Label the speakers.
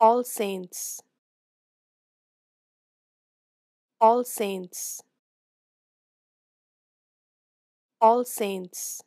Speaker 1: All Saints All Saints All Saints